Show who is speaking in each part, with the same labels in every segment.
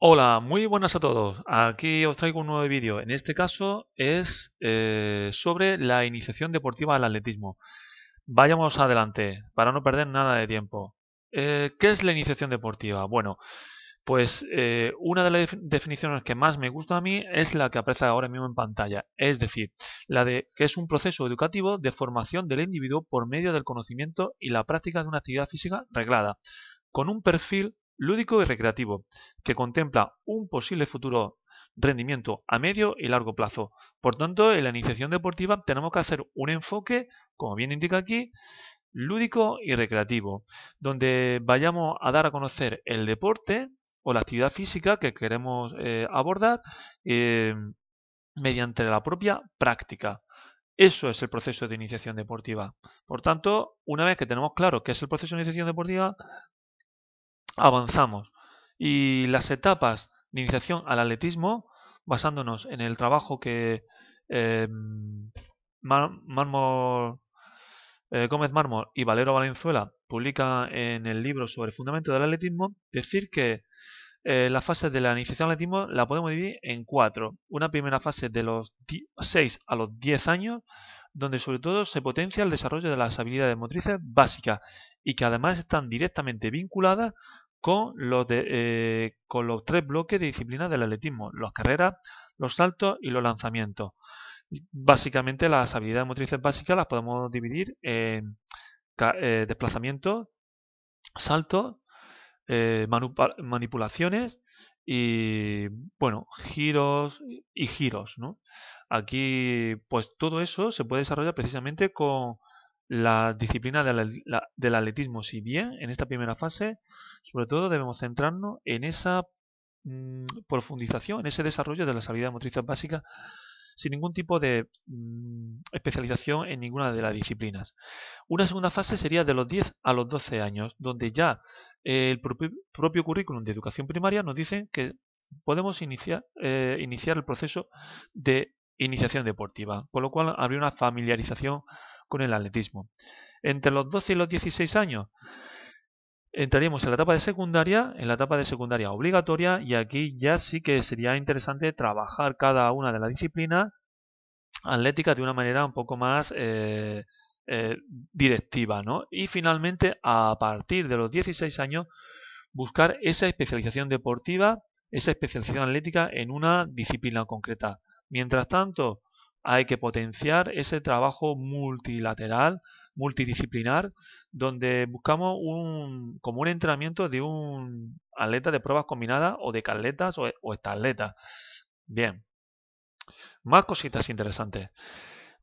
Speaker 1: Hola, muy buenas a todos. Aquí os traigo un nuevo vídeo. En este caso es eh, sobre la iniciación deportiva al atletismo. Vayamos adelante para no perder nada de tiempo. Eh, ¿Qué es la iniciación deportiva? Bueno, pues eh, una de las definiciones que más me gusta a mí es la que aparece ahora mismo en pantalla, es decir, la de que es un proceso educativo de formación del individuo por medio del conocimiento y la práctica de una actividad física reglada, con un perfil lúdico y recreativo, que contempla un posible futuro rendimiento a medio y largo plazo. Por tanto, en la iniciación deportiva tenemos que hacer un enfoque, como bien indica aquí, lúdico y recreativo, donde vayamos a dar a conocer el deporte o la actividad física que queremos eh, abordar eh, mediante la propia práctica. Eso es el proceso de iniciación deportiva. Por tanto, una vez que tenemos claro qué es el proceso de iniciación deportiva, avanzamos. Y las etapas de iniciación al atletismo, basándonos en el trabajo que eh, Mármol, eh, Gómez Mármol y Valero Valenzuela publican en el libro sobre el fundamento del atletismo, decir que eh, la fase de la iniciación al atletismo la podemos dividir en cuatro. Una primera fase de los 6 a los 10 años, donde sobre todo se potencia el desarrollo de las habilidades motrices básicas y que además están directamente vinculadas con los, eh, con los tres bloques de disciplina del atletismo, las carreras, los saltos y los lanzamientos. Básicamente las habilidades motrices básicas las podemos dividir en eh, desplazamiento, saltos, eh, manipulaciones y bueno, giros y giros, Aquí pues todo eso se puede desarrollar precisamente con, la disciplina del, atletismo, si bien en esta primera fase, sobre todo debemos centrarnos en esa mm, profundización, en ese desarrollo de las habilidades motrices básicas, sin ningún tipo de mm, especialización en ninguna de las disciplinas. Una segunda fase sería de los 10 a los 12 años, donde ya eh, el propio, propio currículum de educación primaria nos dice que podemos iniciar, eh, iniciar el proceso de iniciación deportiva, con lo cual habría una familiarización con el atletismo. Entre los 12 y los 16 años entraríamos en la etapa de secundaria, en la etapa de secundaria obligatoria, y aquí ya sí que sería interesante trabajar cada una de las disciplinas atléticas de una manera un poco más eh, eh, directiva, ¿no? Y finalmente, a partir de los 16 años, buscar esa especialización deportiva, esa especialización atlética en una disciplina concreta. Mientras tanto, hay que potenciar ese trabajo multilateral, multidisciplinar, donde buscamos un, como un entrenamiento de un atleta de pruebas combinadas o de caletas o, esta atleta. Bien. Más cositas interesantes.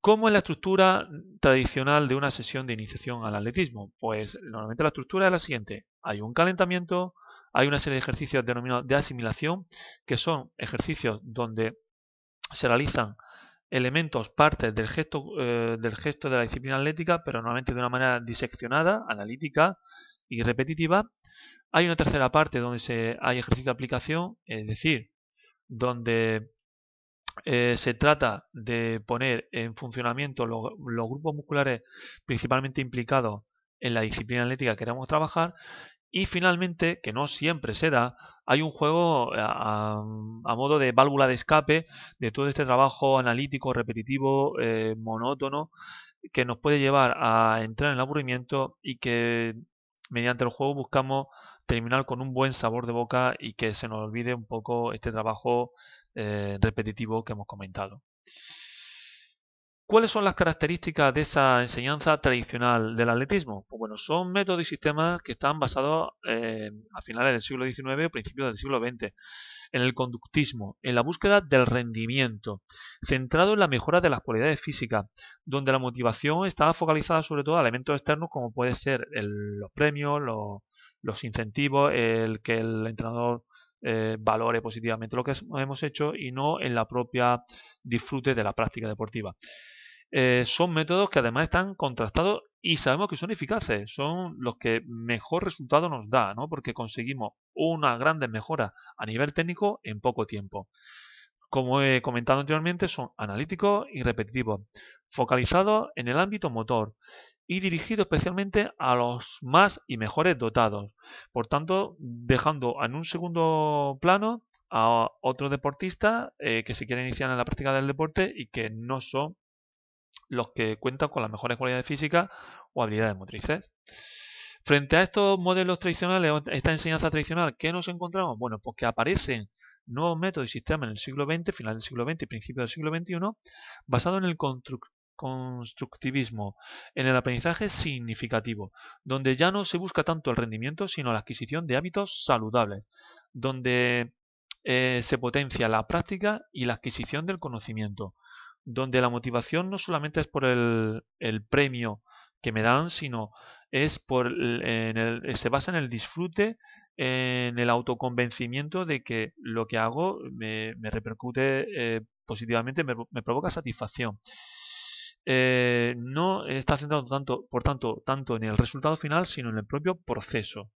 Speaker 1: ¿Cómo es la estructura tradicional de una sesión de iniciación al atletismo? Pues normalmente la estructura es la siguiente. Hay un calentamiento, hay una serie de ejercicios denominados de asimilación, que son ejercicios donde se realizan elementos, partes del gesto, eh, del gesto de la disciplina atlética, pero normalmente de una manera diseccionada, analítica y repetitiva. Hay una tercera parte donde se, hay ejercicio de aplicación, es decir, donde eh, se trata de poner en funcionamiento los grupos musculares principalmente implicados en la disciplina atlética que queremos trabajar y finalmente, que no siempre se da, hay un juego mm, a, modo de válvula de escape de todo este trabajo analítico, repetitivo, eh, monótono, que nos puede llevar a entrar en el aburrimiento y que mediante el juego buscamos terminar con un buen sabor de boca y que se nos olvide un poco este trabajo eh, repetitivo que hemos comentado. ¿Cuáles son las características de esa enseñanza tradicional del atletismo? Pues bueno, son métodos y sistemas que están basados eh, a finales del siglo XIX o principios del siglo XX en el conductismo, en la búsqueda del rendimiento, centrado en la mejora de las cualidades físicas, donde la motivación estaba focalizada sobre todo a elementos externos como puede ser los premios, los, incentivos, el que el entrenador eh, valore positivamente lo que hemos hecho y no en la propia disfrute de la práctica deportiva. Eh, son métodos que además están contrastados y sabemos que son eficaces, son los que mejor resultado nos da, porque conseguimos una gran mejora a nivel técnico en poco tiempo. Como he comentado anteriormente, son analíticos y repetitivos, focalizados en el ámbito motor y dirigidos especialmente a los más y mejores dotados. Por tanto, dejando en un segundo plano a otro deportista eh, que se quiere iniciar en la práctica del deporte y que no son los que cuentan con las mejores cualidades físicas o habilidades motrices. Frente a estos modelos tradicionales, esta enseñanza tradicional, ¿qué nos encontramos? Bueno, pues que aparecen nuevos métodos y sistemas en el siglo XX, final del siglo XX y principio del siglo XXI, basados en el constructivismo, en el aprendizaje significativo, donde ya no se busca tanto el rendimiento, sino la adquisición de hábitos saludables, donde eh, se potencia la práctica y la adquisición del conocimiento, donde la motivación no solamente es por el, premio que me dan, sino es por en el, se basa en el disfrute, en el autoconvencimiento de que lo que hago me, repercute eh, positivamente, me, provoca satisfacción. Eh, no está centrado tanto, por tanto, tanto en el resultado final, sino en el propio proceso.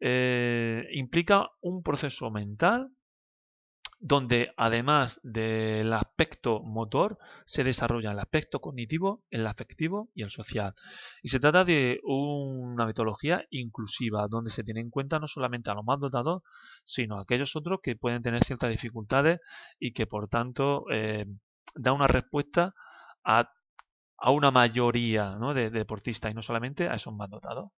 Speaker 1: Eh, implica un proceso mental donde además del aspecto motor se desarrolla el aspecto cognitivo, el afectivo y el social. Y se trata de una metodología inclusiva, donde se tiene en cuenta no solamente a los más dotados, sino a aquellos otros que pueden tener ciertas dificultades y que por tanto eh, da una respuesta a, una mayoría de deportistas y no solamente a esos más dotados.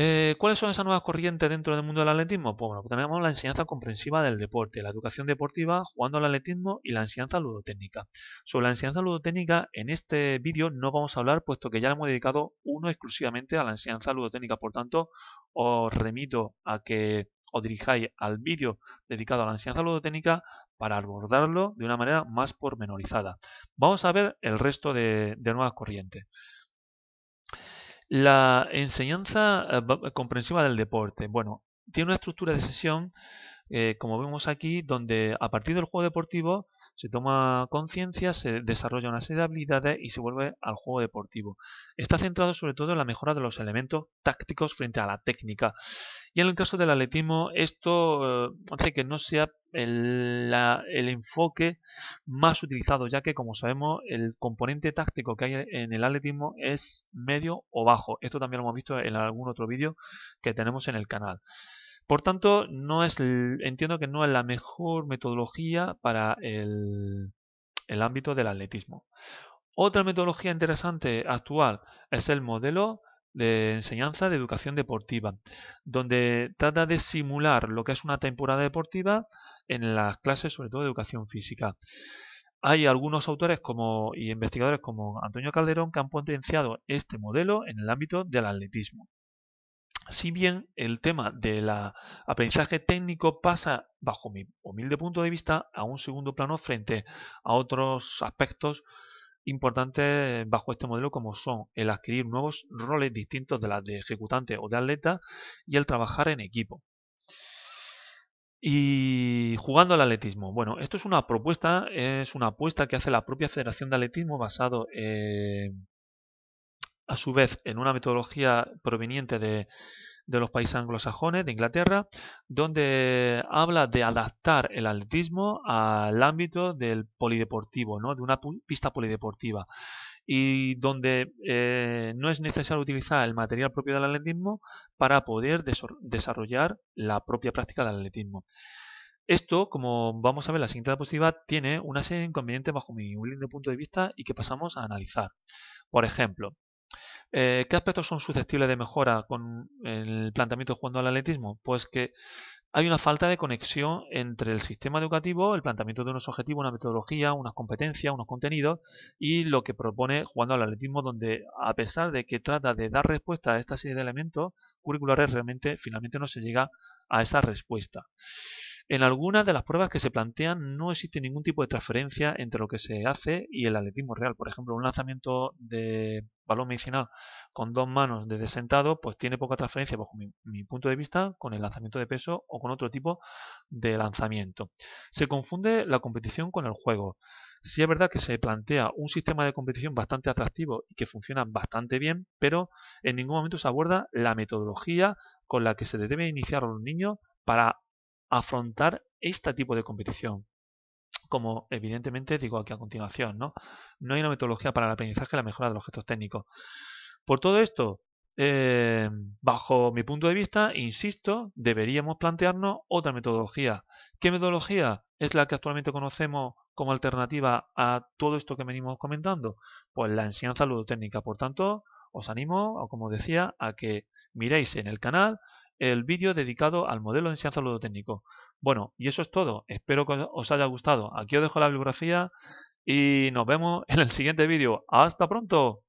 Speaker 1: Eh, ¿Cuáles son esas nuevas corrientes dentro del mundo del atletismo? Pues bueno, pues tenemos la enseñanza comprensiva del deporte, la educación deportiva jugando al atletismo y la enseñanza ludotécnica. Sobre la enseñanza ludotécnica, en este vídeo no vamos a hablar, puesto que ya le hemos dedicado uno exclusivamente a la enseñanza ludotécnica. Por tanto, os remito a que os dirijáis al vídeo dedicado a la enseñanza ludotécnica para abordarlo de una manera más pormenorizada. Vamos a ver el resto de nuevas corrientes. La enseñanza eh, eh, comprensiva del deporte. Bueno, tiene una estructura de sesión, eh, como vemos aquí, donde a partir del juego deportivo se toma conciencia, se desarrolla una serie de habilidades y se vuelve al juego deportivo. Está centrado sobre todo en la mejora de los elementos tácticos frente a la técnica y en el caso del atletismo, esto eh, hace que no sea el, enfoque más utilizado, ya que como sabemos el componente táctico que hay en el atletismo es medio o bajo. Esto también lo hemos visto en algún otro vídeo que tenemos en el canal. Por tanto, no es, entiendo que no es la mejor metodología para el, el ámbito del atletismo. Otra metodología interesante actual es el modelo de enseñanza de educación deportiva, donde trata de simular lo que es una temporada deportiva en las clases, sobre todo de educación física. Hay algunos autores como, y investigadores como Antonio Calderón que han potenciado este modelo en el ámbito del atletismo. Si bien el tema del aprendizaje técnico pasa, bajo mi humilde punto de vista, a un segundo plano frente a otros aspectos importantes bajo este modelo como son el adquirir nuevos roles distintos de las de ejecutante o de atleta y el trabajar en equipo. Y jugando al atletismo. Bueno, esto es una propuesta, es una apuesta que hace la propia Federación de Atletismo basado a su vez en una metodología proveniente de, de los países anglosajones, de Inglaterra, donde habla de adaptar el atletismo al ámbito del polideportivo, ¿no? de una pista polideportiva, y donde eh, no es necesario utilizar el material propio del atletismo para poder desarrollar la propia práctica del atletismo. Esto, como vamos a ver la siguiente diapositiva, tiene una serie de inconvenientes bajo mi lindo punto de vista y que pasamos a analizar. Por ejemplo, eh, ¿Qué aspectos son susceptibles de mejora con el planteamiento jugando al atletismo? Pues que hay una falta de conexión entre el sistema educativo, el planteamiento de unos objetivos, una metodología, unas competencias, unos contenidos y lo que propone jugando al atletismo, donde a pesar de que trata de dar respuesta a esta serie de elementos curriculares, realmente finalmente no se llega a esa respuesta. En algunas de las pruebas que se plantean no existe ningún tipo de transferencia entre lo que se hace y el atletismo real. Por ejemplo, un lanzamiento de balón medicinal con dos manos desde sentado, pues tiene poca transferencia bajo mi, punto de vista con el lanzamiento de peso o con otro tipo de lanzamiento. Se confunde la competición con el juego. Si sí es verdad que se plantea un sistema de competición bastante atractivo y que funciona bastante bien, pero en ningún momento se aborda la metodología con la que se debe iniciar a los niños para afrontar este tipo de competición. Como evidentemente digo aquí a continuación, ¿no? No hay una metodología para el aprendizaje y la mejora de los objetos técnicos. Por todo esto, eh, bajo mi punto de vista, insisto, deberíamos plantearnos otra metodología. ¿Qué metodología es la que actualmente conocemos como alternativa a todo esto que venimos comentando? Pues la enseñanza ludotécnica. Por tanto, os animo, como decía, a que miréis en el canal el vídeo dedicado al modelo de enseñanza ludotécnico. Bueno, y eso es todo. Espero que os haya gustado. Aquí os dejo la bibliografía y nos vemos en el siguiente vídeo. ¡Hasta pronto!